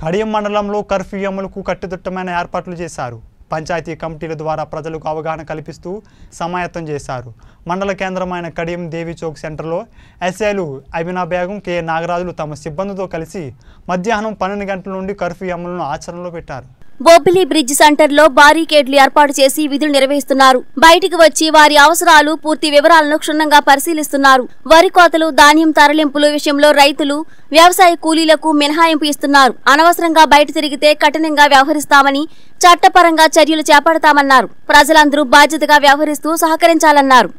కడియం మండలంలో కర్ఫ్యూ అమలుకు కట్టుదిట్టమైన ఏర్పాట్లు చేశారు పంచాయతీ కమిటీల ద్వారా ప్రజలకు అవగాహన కల్పిస్తూ సమాయత్తం చేశారు మండల కేంద్రమైన కడియం దేవి చౌక్ సెంటర్లో ఎస్ఐలు అభినా బేగం కె నాగరాజులు తమ సిబ్బందితో కలిసి మధ్యాహ్నం పన్నెండు గంటల నుండి కర్ఫ్యూ అమలును ఆచరణలో పెట్టారు బొబ్బిలి బ్రిడ్జ్ సెంటర్లో బారికేడ్లు ఏర్పాటు చేసి విధులు నిర్వహిస్తున్నారు బయటికి వచ్చి వారి అవసరాలు పూర్తి వివరాలను క్షుణ్ణంగా పరిశీలిస్తున్నారు వరి కోతలు ధాన్యం తరలింపుల విషయంలో రైతులు వ్యవసాయ కూలీలకు మినహాయింపు ఇస్తున్నారు అనవసరంగా బయట తిరిగితే కఠినంగా వ్యవహరిస్తామని చట్టపరంగా చర్యలు చేపడతామన్నారు ప్రజలందరూ బాధ్యతగా వ్యవహరిస్తూ సహకరించాలన్నారు